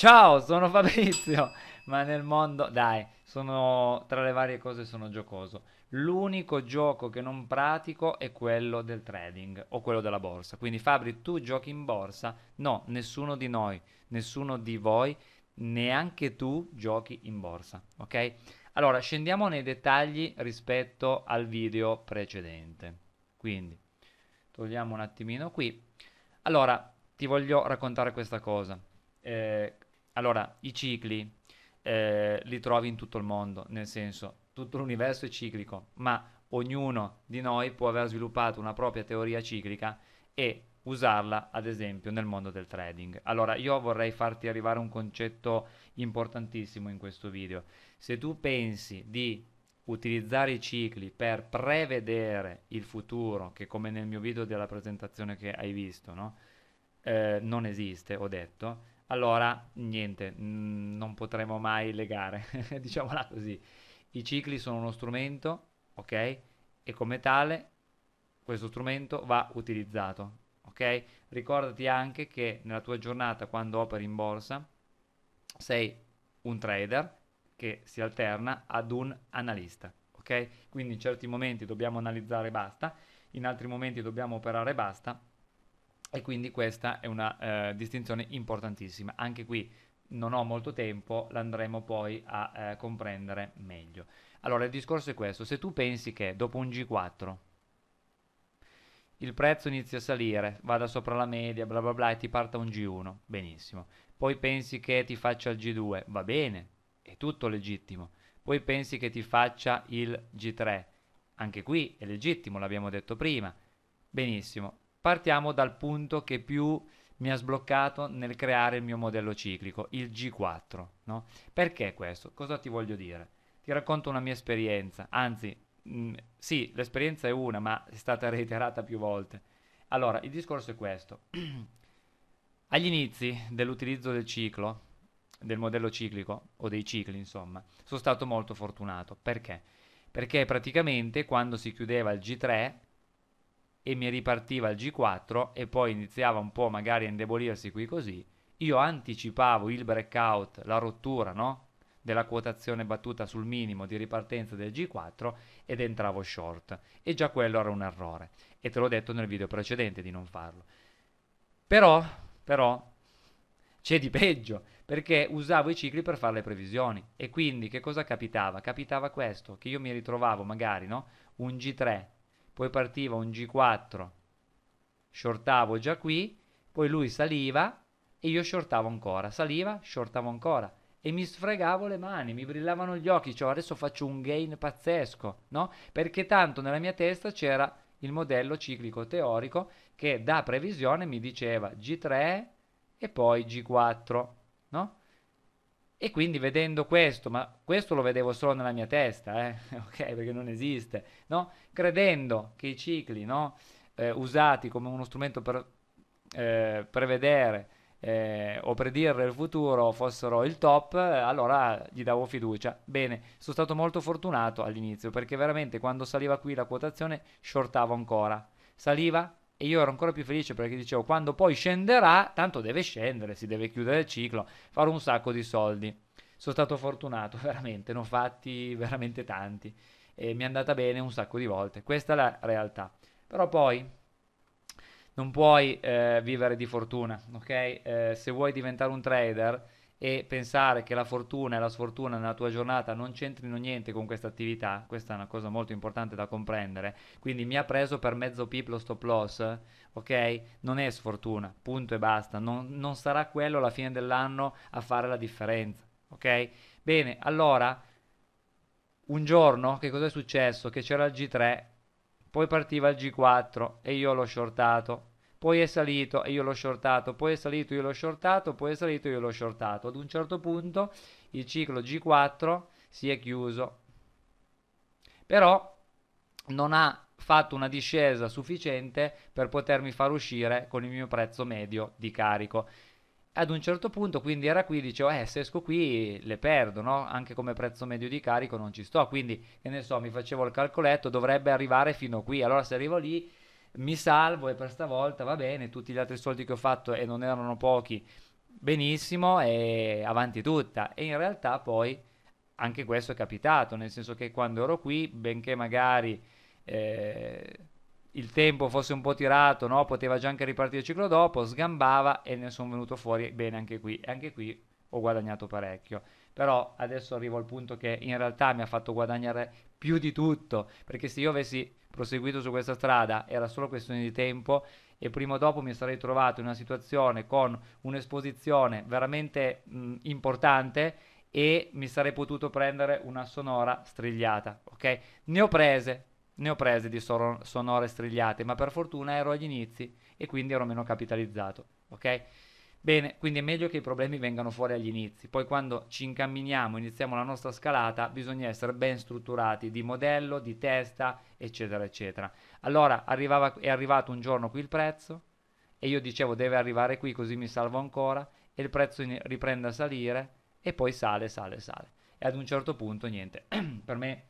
Ciao, sono Fabrizio, ma nel mondo... Dai, sono... tra le varie cose sono giocoso. L'unico gioco che non pratico è quello del trading o quello della borsa. Quindi Fabri, tu giochi in borsa? No, nessuno di noi, nessuno di voi, neanche tu giochi in borsa, ok? Allora, scendiamo nei dettagli rispetto al video precedente. Quindi, togliamo un attimino qui. Allora, ti voglio raccontare questa cosa. Eh, allora, i cicli eh, li trovi in tutto il mondo, nel senso, tutto l'universo è ciclico, ma ognuno di noi può aver sviluppato una propria teoria ciclica e usarla, ad esempio, nel mondo del trading. Allora, io vorrei farti arrivare un concetto importantissimo in questo video. Se tu pensi di utilizzare i cicli per prevedere il futuro, che come nel mio video della presentazione che hai visto, no? eh, non esiste, ho detto, allora niente, mh, non potremo mai legare, diciamola così. I cicli sono uno strumento, ok? E come tale questo strumento va utilizzato, ok? Ricordati anche che nella tua giornata quando operi in borsa sei un trader che si alterna ad un analista, ok? Quindi in certi momenti dobbiamo analizzare e basta, in altri momenti dobbiamo operare e basta e quindi questa è una eh, distinzione importantissima. Anche qui non ho molto tempo, l'andremo poi a eh, comprendere meglio. Allora, il discorso è questo, se tu pensi che dopo un G4 il prezzo inizia a salire, vada sopra la media, bla bla bla, e ti parta un G1, benissimo. Poi pensi che ti faccia il G2, va bene, è tutto legittimo. Poi pensi che ti faccia il G3, anche qui è legittimo, l'abbiamo detto prima, benissimo Partiamo dal punto che più mi ha sbloccato nel creare il mio modello ciclico, il G4. No? Perché questo? Cosa ti voglio dire? Ti racconto una mia esperienza, anzi, mh, mm, sì, l'esperienza è una, ma è stata reiterata più volte. Allora, il discorso è questo. Agli inizi dell'utilizzo del ciclo, del modello ciclico, o dei cicli, insomma, sono stato molto fortunato. Perché? Perché praticamente quando si chiudeva il G3, e mi ripartiva il G4 e poi iniziava un po' magari a indebolirsi qui così, io anticipavo il breakout, la rottura, no? della quotazione battuta sul minimo di ripartenza del G4 ed entravo short e già quello era un errore e te l'ho detto nel video precedente di non farlo. Però, però c'è di peggio perché usavo i cicli per fare le previsioni e quindi che cosa capitava? Capitava questo, che io mi ritrovavo magari, no? Un G3 poi partiva un G4, shortavo già qui, poi lui saliva e io shortavo ancora, saliva, shortavo ancora e mi sfregavo le mani, mi brillavano gli occhi, cioè adesso faccio un gain pazzesco, no? Perché tanto nella mia testa c'era il modello ciclico teorico che da previsione mi diceva G3 e poi G4, no? E quindi vedendo questo, ma questo lo vedevo solo nella mia testa, eh? ok, perché non esiste, no? Credendo che i cicli, no? eh, usati come uno strumento per eh, prevedere eh, o predire il futuro fossero il top, allora gli davo fiducia. Bene, sono stato molto fortunato all'inizio perché veramente quando saliva qui la quotazione shortavo ancora. Saliva, e io ero ancora più felice perché dicevo quando poi scenderà, tanto deve scendere, si deve chiudere il ciclo, farò un sacco di soldi. Sono stato fortunato, veramente, ne ho fatti veramente tanti e mi è andata bene un sacco di volte. Questa è la realtà. Però poi non puoi eh, vivere di fortuna, ok? Eh, se vuoi diventare un trader e pensare che la fortuna e la sfortuna nella tua giornata non c'entrino niente con questa attività, questa è una cosa molto importante da comprendere. Quindi mi ha preso per mezzo pip lo stop loss, ok? Non è sfortuna, punto e basta. Non, non sarà quello alla fine dell'anno a fare la differenza, ok? Bene, allora un giorno che cosa è successo? Che c'era il G3, poi partiva il G4 e io l'ho shortato poi è salito e io l'ho shortato, poi è salito, io l'ho shortato, poi è salito, io l'ho shortato. Ad un certo punto il ciclo G4 si è chiuso, però non ha fatto una discesa sufficiente per potermi far uscire con il mio prezzo medio di carico. Ad un certo punto quindi era qui, dicevo, oh, eh, se esco qui le perdo, no? Anche come prezzo medio di carico non ci sto, quindi, che ne so, mi facevo il calcoletto, dovrebbe arrivare fino qui, allora se arrivo lì mi salvo e per stavolta va bene, tutti gli altri soldi che ho fatto e non erano pochi, benissimo e avanti tutta. E in realtà poi anche questo è capitato, nel senso che quando ero qui, benché magari eh, il tempo fosse un po' tirato, no? poteva già anche ripartire il ciclo dopo, sgambava e ne sono venuto fuori bene anche qui. E anche qui ho guadagnato parecchio però adesso arrivo al punto che in realtà mi ha fatto guadagnare più di tutto, perché se io avessi proseguito su questa strada era solo questione di tempo e prima o dopo mi sarei trovato in una situazione con un'esposizione veramente mh, mm, importante e mi sarei potuto prendere una sonora strigliata, ok? Ne ho prese, ne ho prese di sonore strigliate, ma per fortuna ero agli inizi e quindi ero meno capitalizzato, ok? Bene, quindi è meglio che i problemi vengano fuori agli inizi, poi quando ci incamminiamo, iniziamo la nostra scalata, bisogna essere ben strutturati di modello, di testa, eccetera, eccetera. Allora arrivava, è arrivato un giorno qui il prezzo e io dicevo deve arrivare qui così mi salvo ancora e il prezzo riprende a salire e poi sale, sale, sale. E ad un certo punto niente, per me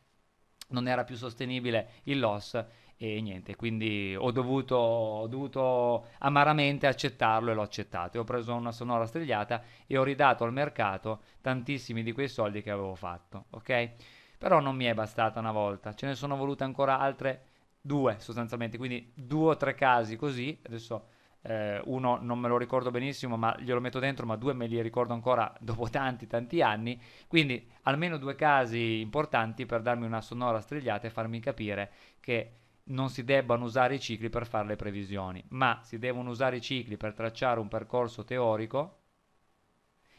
non era più sostenibile il loss e niente, quindi ho dovuto, ho dovuto amaramente accettarlo e l'ho accettato. E ho preso una sonora strigliata e ho ridato al mercato tantissimi di quei soldi che avevo fatto, ok? Però non mi è bastata una volta, ce ne sono volute ancora altre due sostanzialmente, quindi due o tre casi così, adesso eh, uno non me lo ricordo benissimo, ma glielo metto dentro, ma due me li ricordo ancora dopo tanti, tanti anni. Quindi almeno due casi importanti per darmi una sonora strigliata e farmi capire che non si debbano usare i cicli per fare le previsioni, ma si devono usare i cicli per tracciare un percorso teorico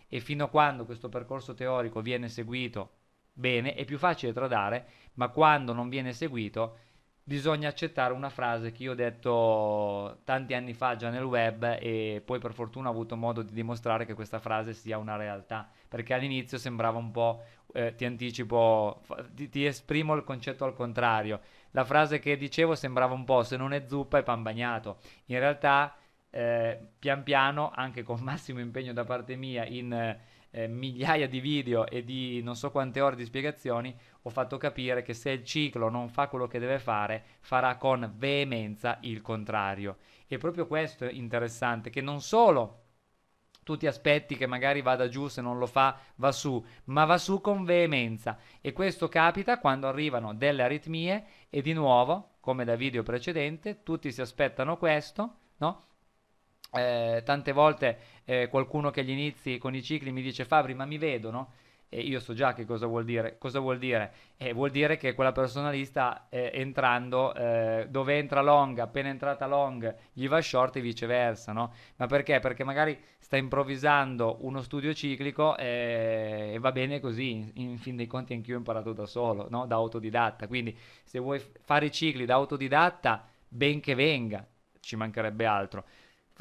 e fino a quando questo percorso teorico viene seguito bene è più facile tradare, ma quando non viene seguito bisogna accettare una frase che io ho detto tanti anni fa già nel web e poi per fortuna ho avuto modo di dimostrare che questa frase sia una realtà, perché all'inizio sembrava un po' eh, ti anticipo, ti, ti esprimo il concetto al contrario, la frase che dicevo sembrava un po' se non è zuppa è pan bagnato. In realtà, eh, pian piano, anche con massimo impegno da parte mia in eh, migliaia di video e di non so quante ore di spiegazioni, ho fatto capire che se il ciclo non fa quello che deve fare, farà con veemenza il contrario. E proprio questo è interessante, che non solo tu ti aspetti che magari vada giù, se non lo fa va su, ma va su con veemenza e questo capita quando arrivano delle aritmie e di nuovo, come da video precedente, tutti si aspettano questo, no? Eh, tante volte eh, qualcuno che gli inizi con i cicli mi dice Fabri ma mi vedono? e io so già che cosa vuol dire. Cosa vuol dire? Eh, vuol dire che quella persona lì sta eh, entrando eh, dove entra long, appena entrata long gli va short e viceversa, no? Ma perché? Perché magari sta improvvisando uno studio ciclico eh, e va bene così, in, in fin dei conti anch'io ho imparato da solo, no? Da autodidatta. Quindi se vuoi f- fare i cicli da autodidatta, ben che venga, ci mancherebbe altro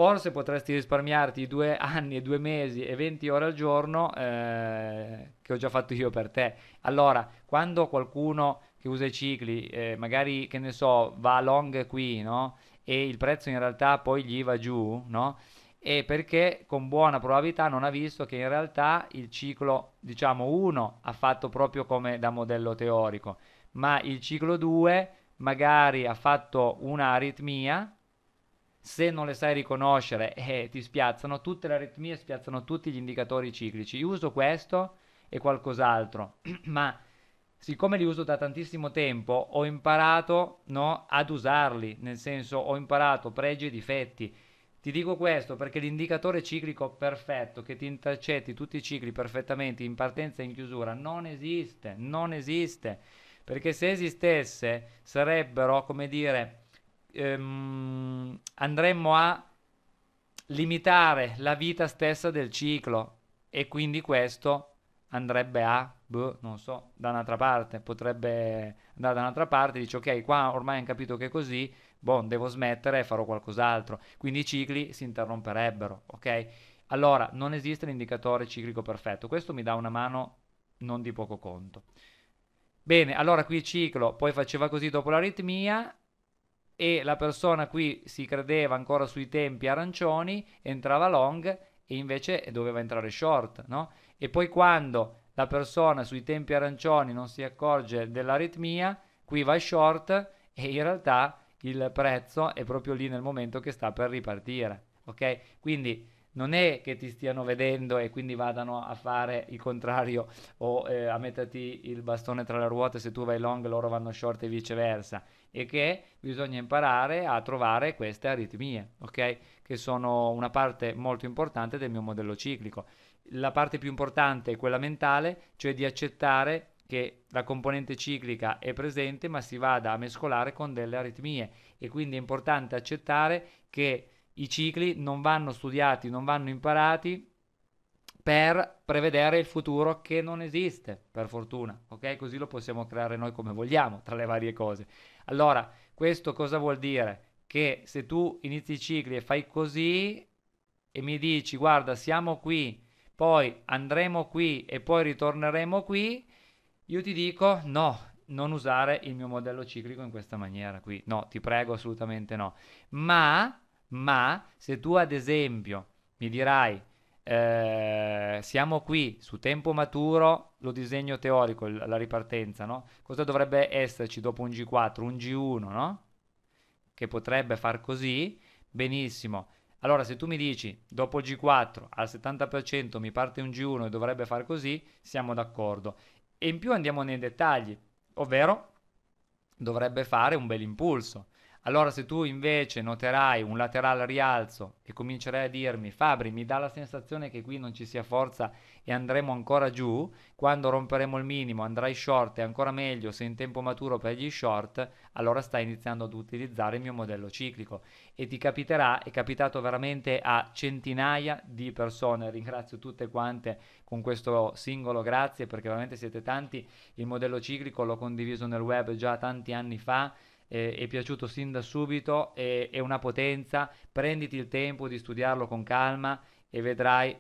forse potresti risparmiarti due anni e due mesi e 20 ore al giorno eh, che ho già fatto io per te. Allora, quando qualcuno che usa i cicli, eh, magari che ne so, va long qui, no? E il prezzo in realtà poi gli va giù, no? E perché con buona probabilità non ha visto che in realtà il ciclo, diciamo 1, ha fatto proprio come da modello teorico, ma il ciclo 2 magari ha fatto un'aritmia se non le sai riconoscere eh, ti spiazzano tutte le aritmie, spiazzano tutti gli indicatori ciclici. Io uso questo e qualcos'altro, ma siccome li uso da tantissimo tempo, ho imparato no, ad usarli, nel senso ho imparato pregi e difetti. Ti dico questo perché l'indicatore ciclico perfetto che ti intercetti tutti i cicli perfettamente in partenza e in chiusura non esiste, non esiste, perché se esistesse sarebbero, come dire, ehm, andremmo a limitare la vita stessa del ciclo e quindi questo andrebbe a, boh, non so, da un'altra parte, potrebbe andare da un'altra parte, dice ok, qua ormai hanno capito che è così, boh, devo smettere e farò qualcos'altro, quindi i cicli si interromperebbero, ok? Allora, non esiste l'indicatore ciclico perfetto, questo mi dà una mano non di poco conto. Bene, allora qui ciclo, poi faceva così dopo l'aritmia, e la persona qui si credeva ancora sui tempi arancioni, entrava long e invece doveva entrare short, no? E poi quando la persona sui tempi arancioni non si accorge dell'aritmia, qui va short e in realtà il prezzo è proprio lì nel momento che sta per ripartire, ok? Quindi non è che ti stiano vedendo e quindi vadano a fare il contrario o eh, a metterti il bastone tra le ruote se tu vai long loro vanno short e viceversa e che bisogna imparare a trovare queste aritmie, ok? Che sono una parte molto importante del mio modello ciclico. La parte più importante è quella mentale, cioè di accettare che la componente ciclica è presente ma si vada a mescolare con delle aritmie e quindi è importante accettare che i cicli non vanno studiati, non vanno imparati per prevedere il futuro che non esiste, per fortuna, ok? Così lo possiamo creare noi come vogliamo, tra le varie cose. Allora, questo cosa vuol dire? Che se tu inizi i cicli e fai così e mi dici "Guarda, siamo qui, poi andremo qui e poi ritorneremo qui", io ti dico "No, non usare il mio modello ciclico in questa maniera qui. No, ti prego assolutamente no". Ma ma se tu ad esempio mi dirai eh, siamo qui su tempo maturo, lo disegno teorico, la ripartenza, no? Cosa dovrebbe esserci dopo un G4, un G1, no? Che potrebbe far così, benissimo. Allora, se tu mi dici dopo G4 al 70% mi parte un G1 e dovrebbe far così, siamo d'accordo. E in più andiamo nei dettagli, ovvero dovrebbe fare un bel impulso. Allora se tu invece noterai un laterale rialzo e comincerai a dirmi Fabri mi dà la sensazione che qui non ci sia forza e andremo ancora giù, quando romperemo il minimo andrai short e ancora meglio se in tempo maturo per gli short, allora stai iniziando ad utilizzare il mio modello ciclico e ti capiterà, è capitato veramente a centinaia di persone, ringrazio tutte quante con questo singolo grazie perché veramente siete tanti, il modello ciclico l'ho condiviso nel web già tanti anni fa, eh, è piaciuto sin da subito, è, è una potenza, prenditi il tempo di studiarlo con calma e vedrai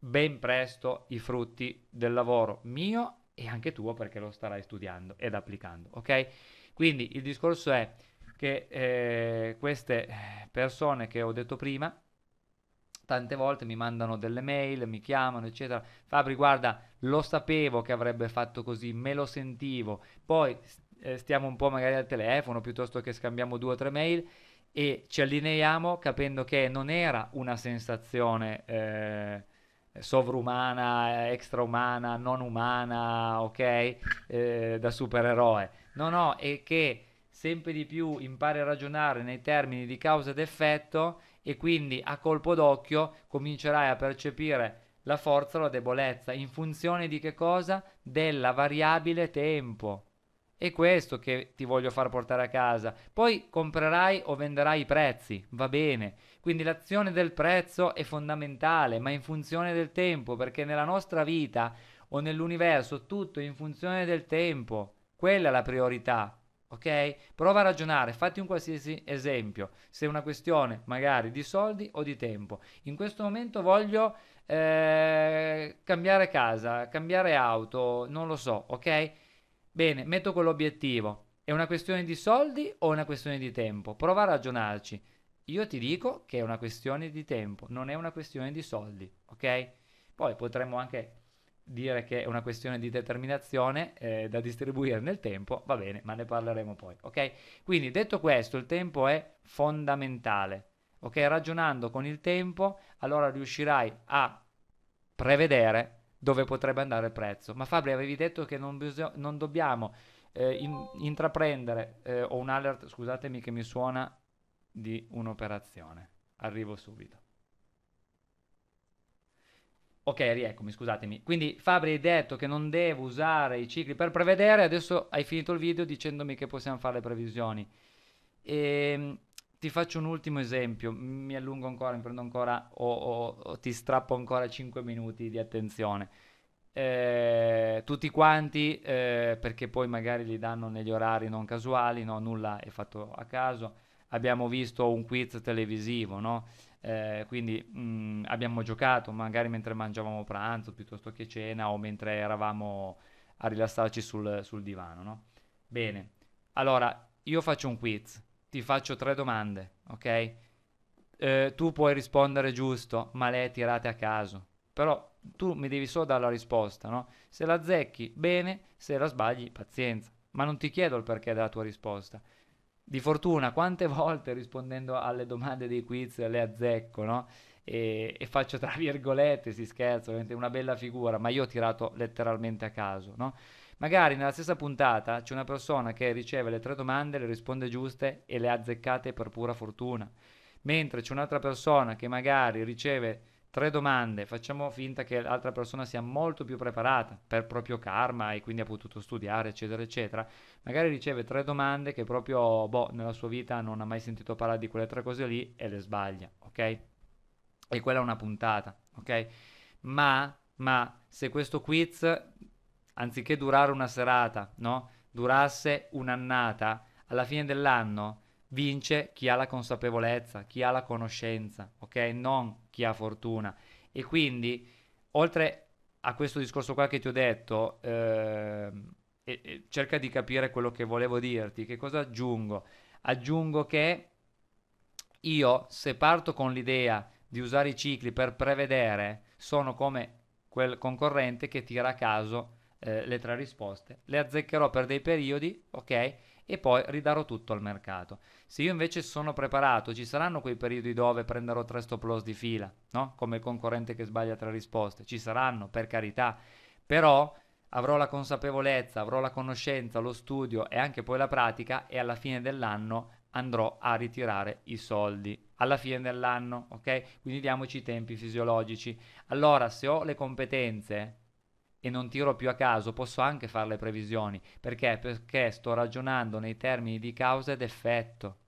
ben presto i frutti del lavoro mio e anche tuo perché lo starai studiando ed applicando, ok? Quindi il discorso è che eh, queste eh, persone che ho detto prima tante volte mi mandano delle mail, mi chiamano, eccetera. Fabri, guarda, lo sapevo che avrebbe fatto così, me lo sentivo. Poi eh, stiamo un po' magari al telefono piuttosto che scambiamo due o tre mail e ci allineiamo capendo che non era una sensazione eh, sovrumana, extraumana, non umana, ok? Eh, da supereroe. No, no, è che sempre di più impari a ragionare nei termini di causa ed effetto e quindi a colpo d'occhio comincerai a percepire la forza o la debolezza in funzione di che cosa? Della variabile tempo. È questo che ti voglio far portare a casa. Poi comprerai o venderai i prezzi, va bene. Quindi l'azione del prezzo è fondamentale, ma in funzione del tempo, perché nella nostra vita o nell'universo tutto è in funzione del tempo. Quella è la priorità. Ok? Prova a ragionare, fatti un qualsiasi esempio, se è una questione magari di soldi o di tempo. In questo momento voglio eh, cambiare casa, cambiare auto, non lo so, ok? Bene, metto quell'obiettivo. È una questione di soldi o una questione di tempo? Prova a ragionarci. Io ti dico che è una questione di tempo, non è una questione di soldi, ok? Poi potremmo anche dire che è una questione di determinazione eh, da distribuire nel tempo, va bene, ma ne parleremo poi, ok? Quindi detto questo, il tempo è fondamentale, ok? Ragionando con il tempo, allora riuscirai a prevedere dove potrebbe andare il prezzo. Ma Fabri, avevi detto che non, bisog- non dobbiamo eh, in- intraprendere, eh, ho un alert, scusatemi che mi suona, di un'operazione. Arrivo subito. Ok, rieccomi, scusatemi. Quindi Fabri hai detto che non devo usare i cicli per prevedere, adesso hai finito il video dicendomi che possiamo fare le previsioni. E, ehm, ti faccio un ultimo esempio, mi allungo ancora, mi prendo ancora o, o, o ti strappo ancora 5 minuti di attenzione. Eh, tutti quanti, eh, perché poi magari li danno negli orari non casuali, no? nulla è fatto a caso. Abbiamo visto un quiz televisivo, no? eh, quindi mh, mm, abbiamo giocato magari mentre mangiavamo pranzo piuttosto che cena o mentre eravamo a rilassarci sul, sul divano. No? Bene, allora io faccio un quiz ti faccio tre domande, ok? Eh, tu puoi rispondere giusto, ma le hai tirate a caso. Però tu mi devi solo dare la risposta, no? Se la zecchi, bene, se la sbagli, pazienza. Ma non ti chiedo il perché della tua risposta. Di fortuna, quante volte rispondendo alle domande dei quiz le azzecco, no? E, e faccio tra virgolette, si scherza, ovviamente una bella figura, ma io ho tirato letteralmente a caso, no? Magari nella stessa puntata c'è una persona che riceve le tre domande, le risponde giuste e le ha azzeccate per pura fortuna, mentre c'è un'altra persona che magari riceve tre domande, facciamo finta che l'altra persona sia molto più preparata per proprio karma e quindi ha potuto studiare, eccetera, eccetera, magari riceve tre domande che proprio, boh, nella sua vita non ha mai sentito parlare di quelle tre cose lì e le sbaglia, ok? E quella è una puntata, ok? Ma, ma se questo quiz anziché durare una serata, no? durasse un'annata, alla fine dell'anno vince chi ha la consapevolezza, chi ha la conoscenza, ok? Non chi ha fortuna. E quindi, oltre a questo discorso qua che ti ho detto, eh, e, cerca di capire quello che volevo dirti, che cosa aggiungo? Aggiungo che io, se parto con l'idea di usare i cicli per prevedere, sono come quel concorrente che tira a caso eh, le tre risposte, le azzeccherò per dei periodi, ok? E poi ridarò tutto al mercato. Se io invece sono preparato, ci saranno quei periodi dove prenderò tre stop loss di fila, no? Come il concorrente che sbaglia tre risposte, ci saranno, per carità, però avrò la consapevolezza, avrò la conoscenza, lo studio e anche poi la pratica e alla fine dell'anno andrò a ritirare i soldi alla fine dell'anno, ok? Quindi diamoci i tempi fisiologici. Allora, se ho le competenze, e non tiro più a caso, posso anche fare le previsioni. Perché? Perché sto ragionando nei termini di causa ed effetto.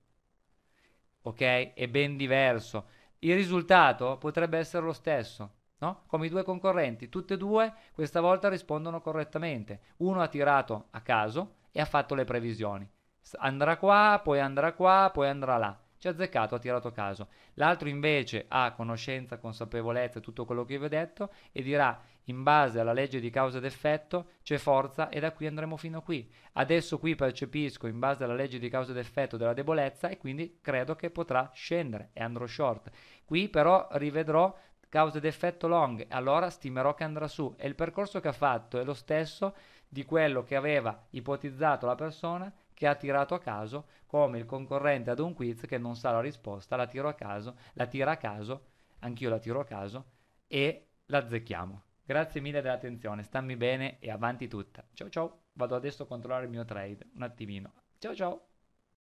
Ok? È ben diverso. Il risultato potrebbe essere lo stesso, no? Come i due concorrenti, tutte e due questa volta rispondono correttamente. Uno ha tirato a caso e ha fatto le previsioni. Andrà qua, poi andrà qua, poi andrà là ci ha azzeccato, ha tirato caso. L'altro invece ha conoscenza, consapevolezza, tutto quello che vi ho detto e dirà in base alla legge di causa ed effetto c'è forza e da qui andremo fino a qui. Adesso qui percepisco in base alla legge di causa ed effetto della debolezza e quindi credo che potrà scendere e andrò short. Qui però rivedrò causa ed effetto long, allora stimerò che andrà su e il percorso che ha fatto è lo stesso di quello che aveva ipotizzato la persona che ha tirato a caso come il concorrente ad un quiz che non sa la risposta, la tiro a caso, la tira a caso, anch'io la tiro a caso e la azzecchiamo. Grazie mille dell'attenzione, stammi bene e avanti tutta. Ciao ciao, vado adesso a controllare il mio trade, un attimino. Ciao ciao.